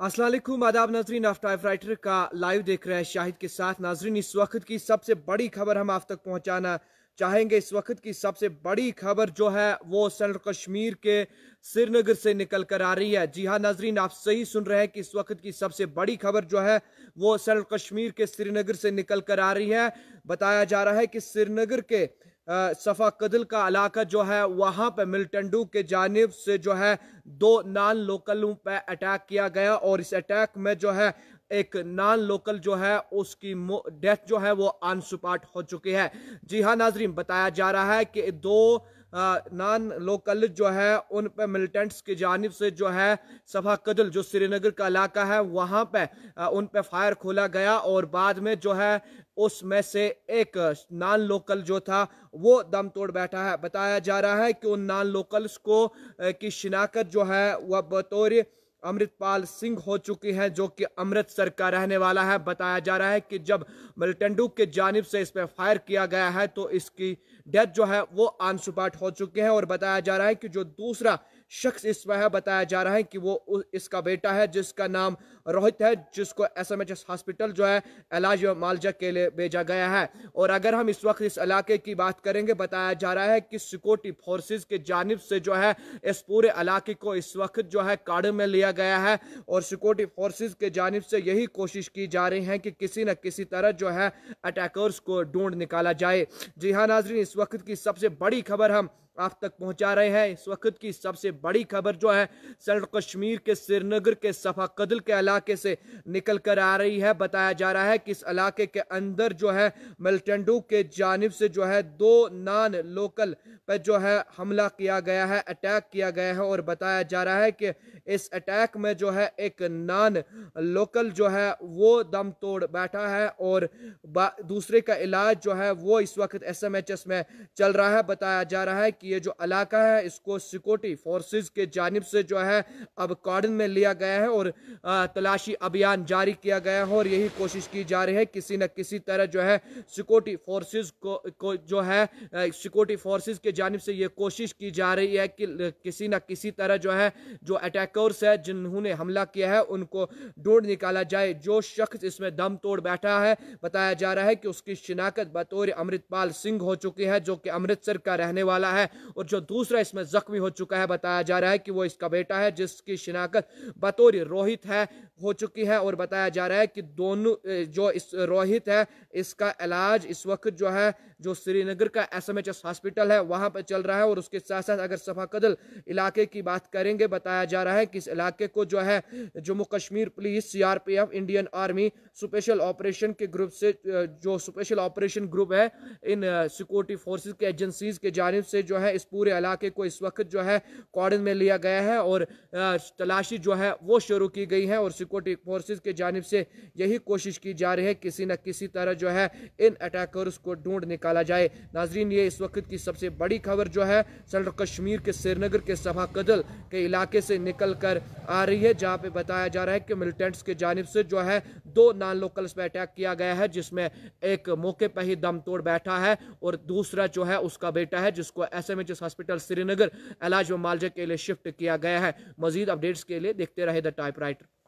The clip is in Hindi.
असलम आदाब नाजरीन आफ्टर राइटर का लाइव देख रहे हैं शाहिद के साथ नाजरीन इस वक्त की सबसे बड़ी खबर हम आप तक पहुंचाना चाहेंगे इस वक्त की सबसे बड़ी खबर जो है वो सेंट्रल कश्मीर के श्रीनगर से निकल कर आ रही है जी हाँ नाजरीन आप सही सुन रहे हैं कि इस वक्त की सबसे बड़ी खबर जो है वो सेंट्रल कश्मीर के श्रीनगर से निकल कर आ रही है बताया जा रहा है कि श्रीनगर के सफ़ा कदल का इलाका जो है वहाँ पर मिलटंडू के जानब से जो है दो नान लोकलों पर अटैक किया गया और इस अटैक में जो है एक नान लोकल जो है उसकी डेथ जो है वो अनसुपाट स्पॉट हो चुकी है जी हाँ नाजरीन बताया जा रहा है कि दो नान लोकल जो है उन पर मिलिटेंट्स की जानब से जो है सफा कदल जो श्रीनगर का इलाका है वहाँ पर उन पर फायर खोला गया और बाद में जो है उसमें से एक नान लोकल जो था वो दम तोड़ बैठा है बताया जा रहा है कि उन नान लोकल्स को की शिनाखत जो है वह बतौर अमृतपाल सिंह हो चुकी हैं जो कि अमृतसर का रहने वाला है बताया जा रहा है कि जब मलटेंडू के जानब से इस पर फायर किया गया है तो इसकी डेथ जो है वो आंसुपाट हो चुके हैं और बताया जा रहा है कि जो दूसरा शख्स इस पर है बताया जा रहा है कि वो इसका बेटा है जिसका नाम रोहित है जिसको एसएमएचएस हॉस्पिटल जो है इलाज व मालजा के लिए भेजा गया है और अगर हम इस वक्त इस इलाके की बात करेंगे बताया जा रहा है कि सिक्योरिटी फोर्सेज के जानब से जो है इस पूरे इलाके को इस वक्त जो है काड़े में लिया गया है और सिक्योरिटी फोर्सेज के जानब से यही कोशिश की जा रही है कि किसी न किसी तरह जो है अटैकर्स को ढूंढ निकाला जाए जी हाँ नाजरीन इस वक्त की सबसे बड़ी खबर हम आप तक पहुंचा रहे हैं इस वक्त की सबसे बड़ी खबर जो है सल्ट कश्मीर के श्रीनगर के सफा कदल के इलाके से निकल कर आ रही है बताया जा रहा है कि इस इलाके के अंदर जो है मिल्टेंडू के जानब से जो है दो नान लोकल पर जो है हमला किया गया है अटैक किया गया है और बताया जा रहा है कि इस अटैक में जो है एक नान लोकल जो है वो दम तोड़ बैठा है और दूसरे का इलाज जो है वो इस वक्त एस में चल रहा है बताया जा रहा है कि ये जो इलाका है इसको सिक्योरिटी फोर्सेस के जानब से जो है अब कॉर्डन में लिया गया है और तलाशी अभियान जारी किया गया है और यही कोशिश की जा रही है किसी न किसी तरह जो है सिक्योरिटी फोर्सेस को, को जो है सिक्योरिटी फोर्सेस के जानब से ये कोशिश की जा रही है कि किसी न किसी तरह जो है जो अटैकर्स है जिन्होंने हमला किया है उनको ढूंढ निकाला जाए जो शख्स इसमें दम तोड़ बैठा है बताया जा रहा है कि उसकी शिनाख्त बतौर अमृतपाल सिंह हो चुकी है जो कि अमृतसर का रहने वाला है और जो दूसरा इसमें जख्मी हो चुका है बताया जा रहा है कि वो इसका बेटा है जिसकी शिनाख्त बतौर रोहित है हो चुकी है और बताया जा रहा है कि दोनों जो इस रोहित है इसका इलाज इस वक्त जो है जो श्रीनगर का S M H S hospital है वहाँ पर चल रहा है और उसके साथ साथ अगर सफाकदल इलाके की बात करेंगे बताया जा रहा है कि इस इलाके को जो है Jammu Kashmir police C R P F Indian army special operation के ग्रुप से जो स्पेशल ऑपरेशन ग्रुप है इन सिक्योरिटी फोर्सेज के एजेंसीज के जानब से जो है इस पूरे इलाके को इस वक्त जो है कॉर्डन में लिया गया है और तलाशी जो है वो शुरू की गई है और सिक्योरिटी फोर्सेज के जानब से यही कोशिश की जा रही है किसी न किसी तरह जो है इन अटैकर्स को ढूंढ निकाला जाए नाजरीन ये इस वक्त की सबसे बड़ी खबर जो है सेंट्रल कश्मीर के श्रीनगर के सभा कदल के इलाके से निकल कर आ रही है जहाँ पे बताया जा रहा है कि मिलिटेंट्स के जानब से जो है दो नॉन लोकल्स पे अटैक किया गया है जिसमें एक मौके पर ही दम तोड़ बैठा है और दूसरा जो है उसका बेटा है जिसको S M H S hospital Srinagar इलाज व मालजा के लिए शिफ्ट किया गया है मजीद अपडेट्स के लिए देखते रहे द टाइप राइटर